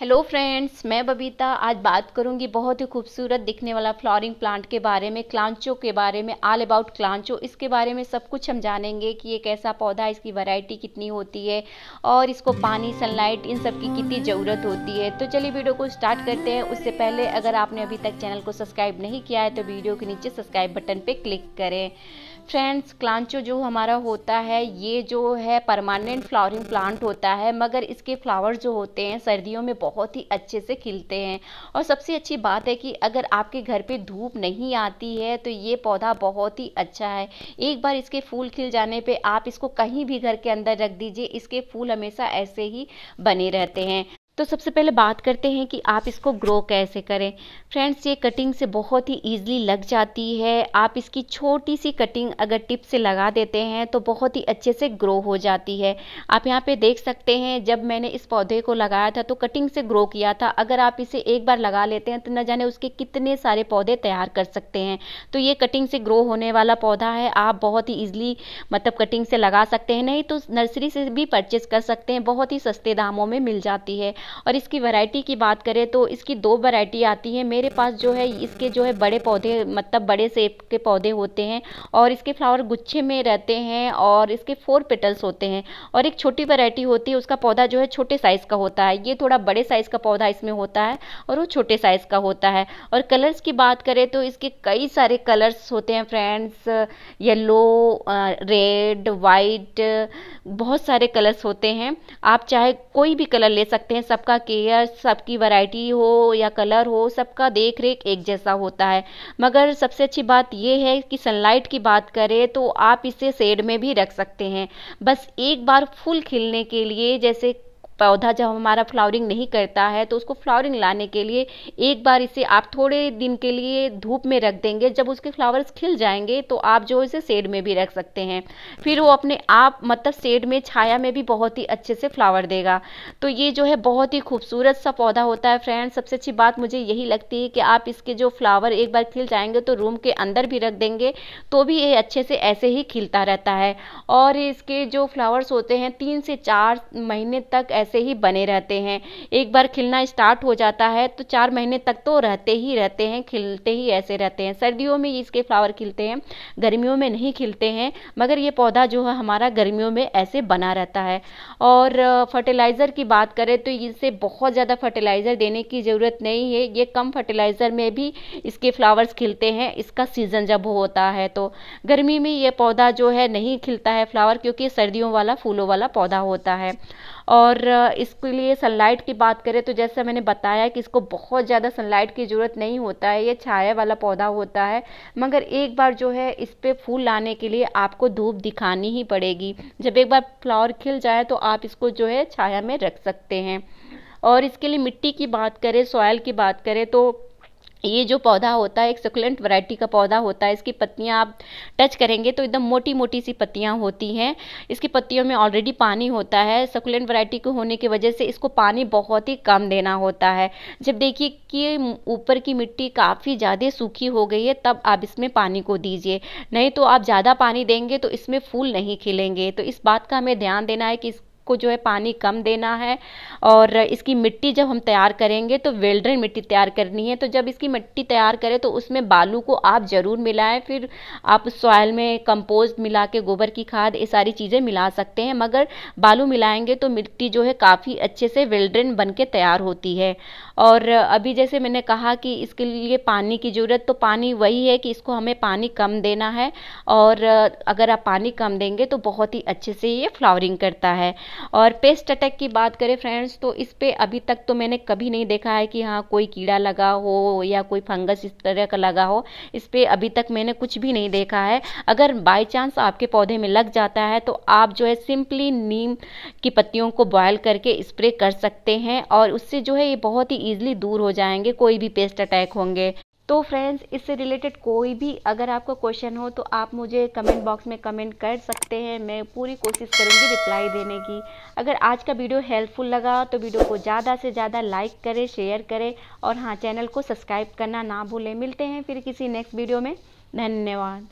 hello friends मैं बबीता आज बात करूंगी बहुत ही खूबसूरत दिखने वाला फ्लावरिंग प्लांट के बारे में क्लांचो के बारे में ऑल अबाउट क्लांचो इसके बारे में सब कुछ हम जानेंगे कि ये कैसा पौधा है इसकी वैरायटी कितनी होती है और इसको पानी सनलाइट इन सब की कितनी ज़रूरत होती है तो चलिए वीडियो को स्टार्ट करते हैं उससे पहले अगर आपने अभी तक चैनल को सब्सक्राइब नहीं किया है तो वीडियो के नीचे सब्सक्राइब बटन पर क्लिक करें फ्रेंड्स क्लांचो जो हमारा होता है ये जो है परमानेंट फ्लावरिंग प्लांट होता है मगर इसके फ्लावर जो होते हैं सर्दियों में बहुत ही अच्छे से खिलते हैं और सबसे अच्छी बात है कि अगर आपके घर पे धूप नहीं आती है तो ये पौधा बहुत ही अच्छा है एक बार इसके फूल खिल जाने पे आप इसको कहीं भी घर के अंदर रख दीजिए इसके फूल हमेशा ऐसे ही बने रहते हैं तो सबसे पहले बात करते हैं कि आप इसको ग्रो कैसे करें फ्रेंड्स ये कटिंग से बहुत ही ईजिली लग जाती है आप इसकी छोटी सी कटिंग अगर टिप से लगा देते हैं तो बहुत ही अच्छे से ग्रो हो जाती है आप यहाँ पे देख सकते हैं जब मैंने इस पौधे को लगाया था तो कटिंग से ग्रो किया था अगर आप इसे एक बार लगा लेते हैं तो न जाने उसके कितने सारे पौधे तैयार कर सकते हैं तो ये कटिंग से ग्रो होने वाला पौधा है आप बहुत ही ईजिली मतलब कटिंग से लगा सकते हैं नहीं तो नर्सरी से भी परचेज़ कर सकते हैं बहुत ही सस्ते दामों में मिल जाती है और इसकी वैरायटी की बात करें तो इसकी दो वैरायटी आती है मेरे पास जो है इसके जो है बड़े पौधे मतलब बड़े सेब के पौधे होते हैं और इसके फ्लावर गुच्छे में रहते हैं और इसके फोर पेटल्स होते हैं और एक छोटी वैरायटी होती है उसका पौधा जो है छोटे साइज़ का होता है ये थोड़ा बड़े साइज़ का पौधा इसमें होता है और वो छोटे साइज़ का होता है और कलर्स की बात करें तो इसके कई सारे कलर्स होते हैं फ्रेंड्स येलो रेड वाइट बहुत सारे कलर्स होते हैं आप चाहे कोई भी कलर ले सकते हैं सब सबका केयर सबकी वैरायटी हो या कलर हो सबका देख रेख एक जैसा होता है मगर सबसे अच्छी बात यह है कि सनलाइट की बात करें तो आप इसे शेड में भी रख सकते हैं बस एक बार फूल खिलने के लिए जैसे पौधा जब हमारा फ्लावरिंग नहीं करता है तो उसको फ्लावरिंग लाने के लिए एक बार इसे आप थोड़े दिन के लिए धूप में रख देंगे जब उसके फ्लावर्स खिल जाएंगे तो आप जो इसे शेड में भी रख सकते हैं फिर वो अपने आप मतलब शेड में छाया में भी बहुत ही अच्छे से फ्लावर देगा तो ये जो है बहुत ही खूबसूरत सा पौधा होता है फ्रेंड सबसे अच्छी बात मुझे यही लगती है कि आप इसके जो फ्लावर एक बार खिल जाएंगे तो रूम के अंदर भी रख देंगे तो भी ये अच्छे से ऐसे ही खिलता रहता है और इसके जो फ्लावर्स होते हैं तीन से चार महीने तक ऐसे ऐसे ही बने रहते हैं एक बार खिलना स्टार्ट हो जाता है तो चार महीने तक तो रहते ही रहते हैं खिलते ही ऐसे रहते हैं सर्दियों में इसके फ्लावर खिलते हैं गर्मियों में नहीं खिलते हैं मगर ये पौधा जो है हमारा गर्मियों में ऐसे बना रहता है और फर्टिलाइज़र की बात करें तो इसे बहुत ज़्यादा फर्टिलाइज़र देने की ज़रूरत नहीं है ये कम फर्टिलाइज़र में भी इसके फ्लावर्स खिलते हैं इसका सीज़न जब होता है तो गर्मी में ये पौधा जो है नहीं खिलता है फ्लावर क्योंकि सर्दियों वाला फूलों वाला पौधा होता है और इसके लिए सनलाइट की बात करें तो जैसा मैंने बताया कि इसको बहुत ज़्यादा सनलाइट की ज़रूरत नहीं होता है ये छाया वाला पौधा होता है मगर एक बार जो है इस पर फूल लाने के लिए आपको धूप दिखानी ही पड़ेगी जब एक बार फ्लावर खिल जाए तो आप इसको जो है छाया में रख सकते हैं और इसके लिए मिट्टी की बात करें सॉयल की बात करें तो ये जो पौधा होता है एक सकुलेंट वैरायटी का पौधा होता है इसकी पत्तियां आप टच करेंगे तो एकदम मोटी मोटी सी पत्तियां होती हैं इसकी पत्तियों में ऑलरेडी पानी होता है सकुलेंट वैरायटी को होने की वजह से इसको पानी बहुत ही कम देना होता है जब देखिए कि ऊपर की मिट्टी काफ़ी ज़्यादा सूखी हो गई है तब आप इसमें पानी को दीजिए नहीं तो आप ज़्यादा पानी देंगे तो इसमें फूल नहीं खिलेंगे तो इस बात का हमें ध्यान देना है कि इस आपको जो है पानी कम देना है और इसकी मिट्टी जब हम तैयार करेंगे तो वेल्ड्रेन मिट्टी तैयार करनी है तो जब इसकी मिट्टी तैयार करें तो उसमें बालू को आप ज़रूर मिलाएं फिर आप सॉयल में कंपोस्ट मिला के गोबर की खाद ये सारी चीज़ें मिला सकते हैं मगर बालू मिलाएंगे तो मिट्टी जो है काफ़ी अच्छे से वेल्ड्रेन बन के तैयार होती है और अभी जैसे मैंने कहा कि इसके लिए पानी की ज़रूरत तो पानी वही है कि इसको हमें पानी कम देना है और अगर आप पानी कम देंगे तो बहुत ही अच्छे से ये फ्लावरिंग करता है और पेस्ट अटैक की बात करें फ्रेंड्स तो इस पर अभी तक तो मैंने कभी नहीं देखा है कि हाँ कोई कीड़ा लगा हो या कोई फंगस इस तरह का लगा हो इस पर अभी तक मैंने कुछ भी नहीं देखा है अगर बाई चांस आपके पौधे में लग जाता है तो आप जो है सिंपली नीम की पत्तियों को बॉयल करके स्प्रे कर सकते हैं और उससे जो है ये बहुत ही ईजिली दूर हो जाएंगे कोई भी पेस्ट अटैक होंगे तो फ्रेंड्स इससे रिलेटेड कोई भी अगर आपका क्वेश्चन हो तो आप मुझे कमेंट बॉक्स में कमेंट कर सकते हैं मैं पूरी कोशिश करूँगी रिप्लाई देने की अगर आज का वीडियो हेल्पफुल लगा तो वीडियो को ज़्यादा से ज़्यादा लाइक करें शेयर करें और हाँ चैनल को सब्सक्राइब करना ना भूलें मिलते हैं फिर किसी नेक्स्ट वीडियो में धन्यवाद